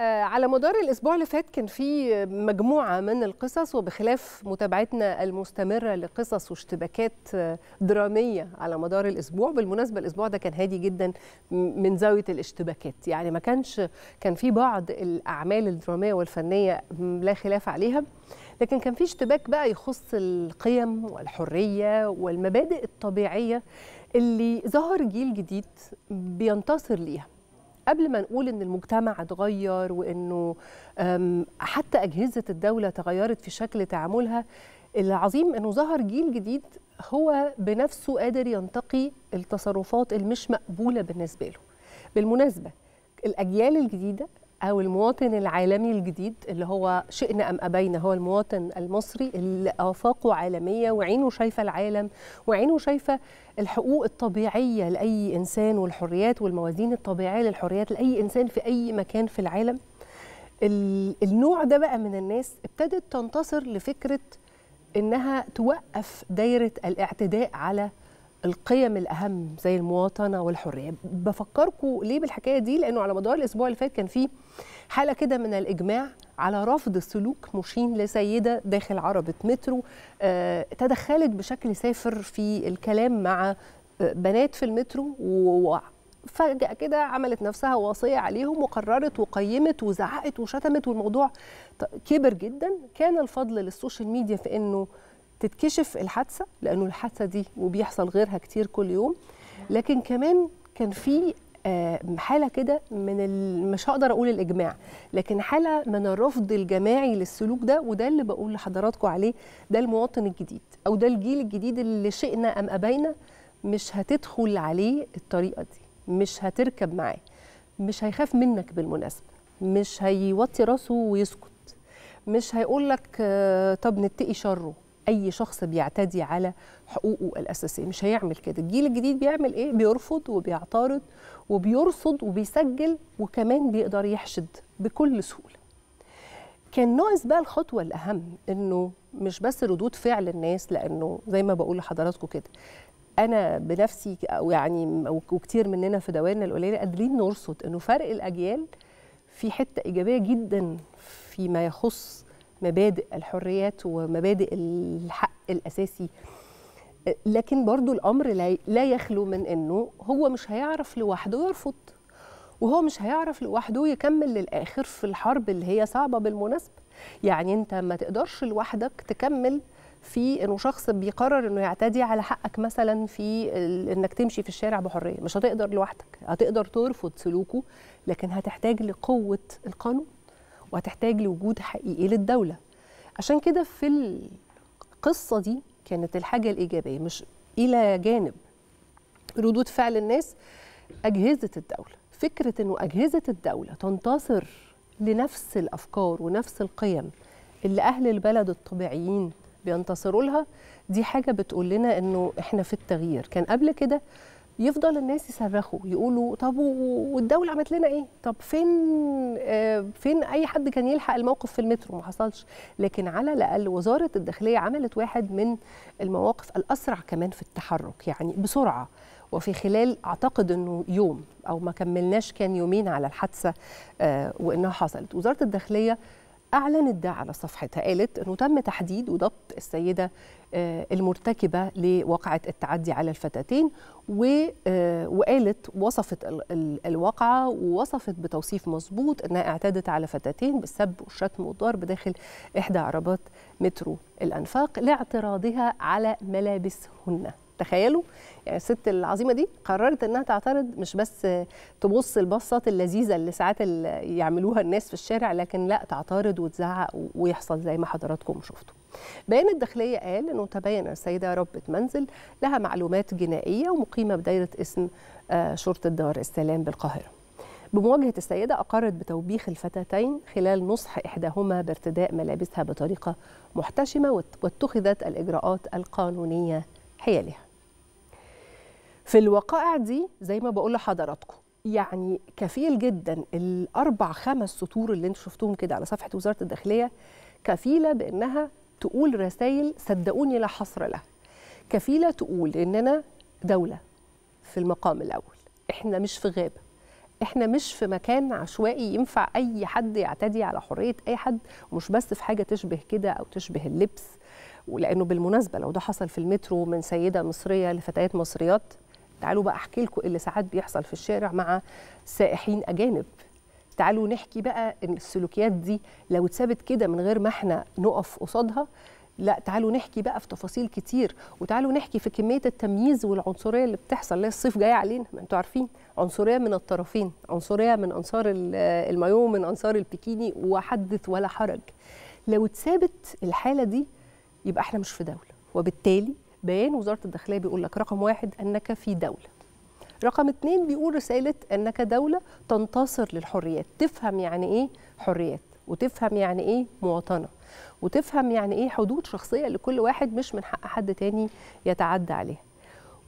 آه، على مدار الاسبوع اللي فات كان في مجموعه من القصص وبخلاف متابعتنا المستمره لقصص واشتباكات آه، دراميه على مدار الاسبوع بالمناسبه الاسبوع ده كان هادي جدا من زاويه الاشتباكات يعني ما كانش كان في بعض الاعمال الدراميه والفنيه لا خلاف عليها لكن كان في اشتباك بقى يخص القيم والحريه والمبادئ الطبيعيه اللي ظهر جيل جديد بينتصر ليها قبل ما نقول ان المجتمع اتغير وانه حتى اجهزه الدوله تغيرت في شكل تعاملها العظيم انه ظهر جيل جديد هو بنفسه قادر ينتقي التصرفات المش مقبوله بالنسبه له بالمناسبه الاجيال الجديده او المواطن العالمي الجديد اللي هو شئنا ام ابينا هو المواطن المصري اللي افاقه عالميه وعينه شايفه العالم وعينه شايفه الحقوق الطبيعيه لاي انسان والحريات والموازين الطبيعيه للحريات لاي انسان في اي مكان في العالم النوع ده بقى من الناس ابتدت تنتصر لفكره انها توقف دايره الاعتداء على القيم الاهم زي المواطنه والحريه بفكركم ليه بالحكايه دي لانه على مدار الاسبوع اللي فات كان في حاله كده من الاجماع على رفض سلوك مشين لسيده داخل عربه مترو آه، تدخلت بشكل سافر في الكلام مع آه، بنات في المترو وفجأة كده عملت نفسها واصية عليهم وقررت وقيمت وزعقت وشتمت والموضوع كبر جدا كان الفضل للسوشيال ميديا في انه تتكشف الحادثه لانه الحادثه دي وبيحصل غيرها كتير كل يوم لكن كمان كان في آه، حاله كده من ال... مش هقدر اقول الاجماع لكن حاله من الرفض الجماعي للسلوك ده وده اللي بقول لحضراتكم عليه ده المواطن الجديد او ده الجيل الجديد اللي شئنا ام ابينا مش هتدخل عليه الطريقه دي مش هتركب معاه مش هيخاف منك بالمناسبه مش هيوطي راسه ويسكت مش هيقول لك آه، طب نتقي شره اي شخص بيعتدي على حقوقه الاساسيه مش هيعمل كده الجيل الجديد بيعمل ايه بيرفض وبيعترض وبيرصد وبيسجل وكمان بيقدر يحشد بكل سهوله كان ناقص بقى الخطوه الاهم انه مش بس ردود فعل الناس لانه زي ما بقول لحضراتكم كده انا بنفسي او يعني وكتير مننا في دوائرنا القليله قادرين نرصد انه فرق الاجيال في حته ايجابيه جدا فيما يخص مبادئ الحريات ومبادئ الحق الأساسي لكن برضو الأمر لا يخلو من أنه هو مش هيعرف لوحده يرفض وهو مش هيعرف لوحده يكمل للآخر في الحرب اللي هي صعبة بالمناسبة يعني أنت ما تقدرش لوحدك تكمل في انه شخص بيقرر انه يعتدي على حقك مثلا في انك تمشي في الشارع بحريه مش هتقدر لوحدك هتقدر ترفض سلوكه لكن هتحتاج لقوه القانون وهتحتاج لوجود حقيقي للدولة عشان كده في القصة دي كانت الحاجة الإيجابية مش إلى جانب ردود فعل الناس أجهزة الدولة فكرة أنه أجهزة الدولة تنتصر لنفس الأفكار ونفس القيم اللي أهل البلد الطبيعيين بينتصروا لها دي حاجة بتقول لنا أنه إحنا في التغيير كان قبل كده يفضل الناس يصرخوا يقولوا طب والدوله عملت لنا ايه طب فين آه، فين اي حد كان يلحق الموقف في المترو ما حصلش لكن على الاقل وزاره الداخليه عملت واحد من المواقف الاسرع كمان في التحرك يعني بسرعه وفي خلال اعتقد انه يوم او ما كملناش كان يومين على الحادثه آه، وانها حصلت وزاره الداخليه أعلنت ده على صفحتها قالت أنه تم تحديد وضبط السيدة آه، المرتكبة لواقعة التعدي على الفتاتين آه، وقالت وصفت الواقعة ووصفت بتوصيف مظبوط أنها اعتدت على فتاتين بالسب والشتم والضرب داخل إحدى عربات مترو الأنفاق لاعتراضها على ملابسهن تخيلوا يعني الست العظيمه دي قررت انها تعترض مش بس تبص البصات اللذيذه اللي ساعات اللي يعملوها الناس في الشارع لكن لا تعترض وتزعق ويحصل زي ما حضراتكم شفتوا بيان الداخليه قال انه تبين السيده ربة منزل لها معلومات جنائيه ومقيمه بدايره اسم آه، شرطه دار السلام بالقاهره بمواجهة السيدة أقرت بتوبيخ الفتاتين خلال نصح إحداهما بارتداء ملابسها بطريقة محتشمة واتخذت الإجراءات القانونية حيالها في الوقائع دي زي ما بقول لحضراتكم يعني كفيل جدا الاربع خمس سطور اللي انتم شفتوهم كده على صفحه وزاره الداخليه كفيله بانها تقول رسائل صدقوني لا حصر لها كفيله تقول اننا دوله في المقام الاول احنا مش في غابه احنا مش في مكان عشوائي ينفع اي حد يعتدي على حريه اي حد ومش بس في حاجه تشبه كده او تشبه اللبس ولانه بالمناسبه لو ده حصل في المترو من سيده مصريه لفتيات مصريات تعالوا بقى احكي لكم اللي ساعات بيحصل في الشارع مع سائحين اجانب تعالوا نحكي بقى ان السلوكيات دي لو اتسابت كده من غير ما احنا نقف قصادها لا تعالوا نحكي بقى في تفاصيل كتير وتعالوا نحكي في كميه التمييز والعنصريه اللي بتحصل اللي الصيف جاي علينا ما انتوا عارفين عنصريه من الطرفين عنصريه من انصار المايو من انصار البيكيني وحدث ولا حرج لو اتسابت الحاله دي يبقى احنا مش في دوله وبالتالي بيان وزاره الداخليه بيقول لك رقم واحد انك في دوله رقم اتنين بيقول رساله انك دوله تنتصر للحريات تفهم يعني ايه حريات وتفهم يعني ايه مواطنه وتفهم يعني ايه حدود شخصيه لكل واحد مش من حق حد تاني يتعدى عليها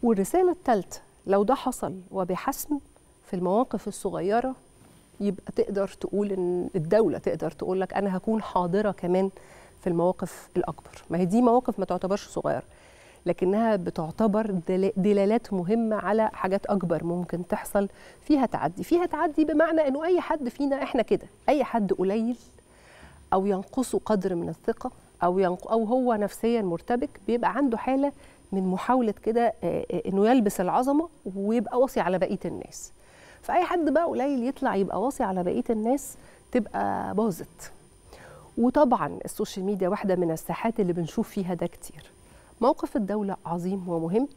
والرساله الثالثه لو ده حصل وبحسم في المواقف الصغيره يبقى تقدر تقول ان الدوله تقدر تقول لك انا هكون حاضره كمان في المواقف الاكبر ما هي دي مواقف ما تعتبرش صغيره لكنها بتعتبر دلالات مهمه على حاجات اكبر ممكن تحصل فيها تعدي فيها تعدي بمعنى انه اي حد فينا احنا كده اي حد قليل او ينقصه قدر من الثقه او ينق... او هو نفسيا مرتبك بيبقى عنده حاله من محاوله كده انه يلبس العظمه ويبقى واصي على بقيه الناس فاي حد بقى قليل يطلع يبقى واصي على بقيه الناس تبقى باظت وطبعا السوشيال ميديا واحده من الساحات اللي بنشوف فيها ده كتير موقف الدولة عظيم ومهم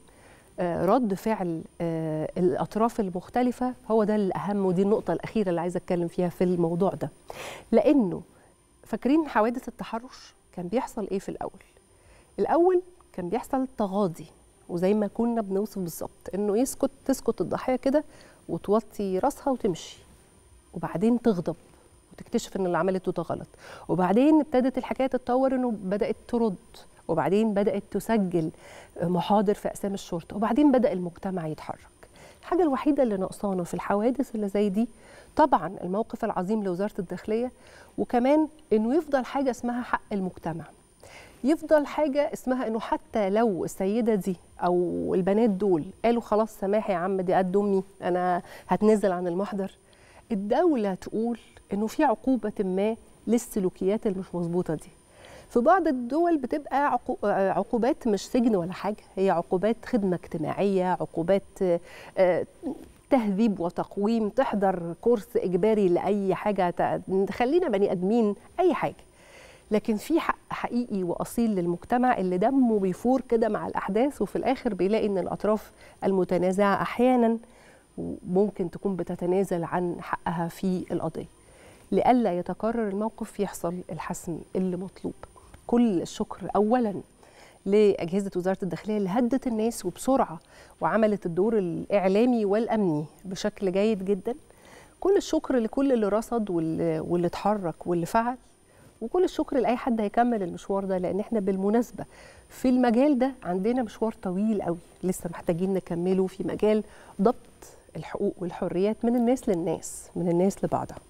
آه، رد فعل آه، الأطراف المختلفة هو ده الأهم ودي النقطة الأخيرة اللي عايزة أتكلم فيها في الموضوع ده لأنه فاكرين حوادث التحرش كان بيحصل إيه في الأول الأول كان بيحصل تغاضي وزي ما كنا بنوصف بالظبط إنه يسكت تسكت الضحية كده وتوطي راسها وتمشي وبعدين تغضب وتكتشف ان اللي عملته ده غلط وبعدين ابتدت الحكايه تتطور انه بدات ترد وبعدين بدات تسجل محاضر في اقسام الشرطه وبعدين بدا المجتمع يتحرك الحاجه الوحيده اللي نقصانه في الحوادث اللي زي دي طبعا الموقف العظيم لوزاره الداخليه وكمان انه يفضل حاجه اسمها حق المجتمع يفضل حاجة اسمها انه حتى لو السيدة دي او البنات دول قالوا خلاص سماحي يا عم دي قد امي انا هتنزل عن المحضر الدولة تقول إنه في عقوبة ما للسلوكيات اللي مش مظبوطة دي في بعض الدول بتبقى عقوبات مش سجن ولا حاجة هي عقوبات خدمة اجتماعية عقوبات آه، تهذيب وتقويم تحضر كورس إجباري لأي حاجة تخلينا بني أدمين أي حاجة لكن في حق حقيقي واصيل للمجتمع اللي دمه بيفور كده مع الاحداث وفي الاخر بيلاقي ان الاطراف المتنازعه احيانا وممكن تكون بتتنازل عن حقها في القضيه لئلا يتكرر الموقف يحصل الحسم اللي مطلوب كل الشكر اولا لاجهزه وزاره الداخليه اللي هدت الناس وبسرعه وعملت الدور الاعلامي والامني بشكل جيد جدا كل الشكر لكل اللي رصد واللي, واللي اتحرك واللي فعل وكل الشكر لاي حد هيكمل المشوار ده لان احنا بالمناسبه في المجال ده عندنا مشوار طويل قوي لسه محتاجين نكمله في مجال ضبط الحقوق والحريات من الناس للناس من الناس لبعضها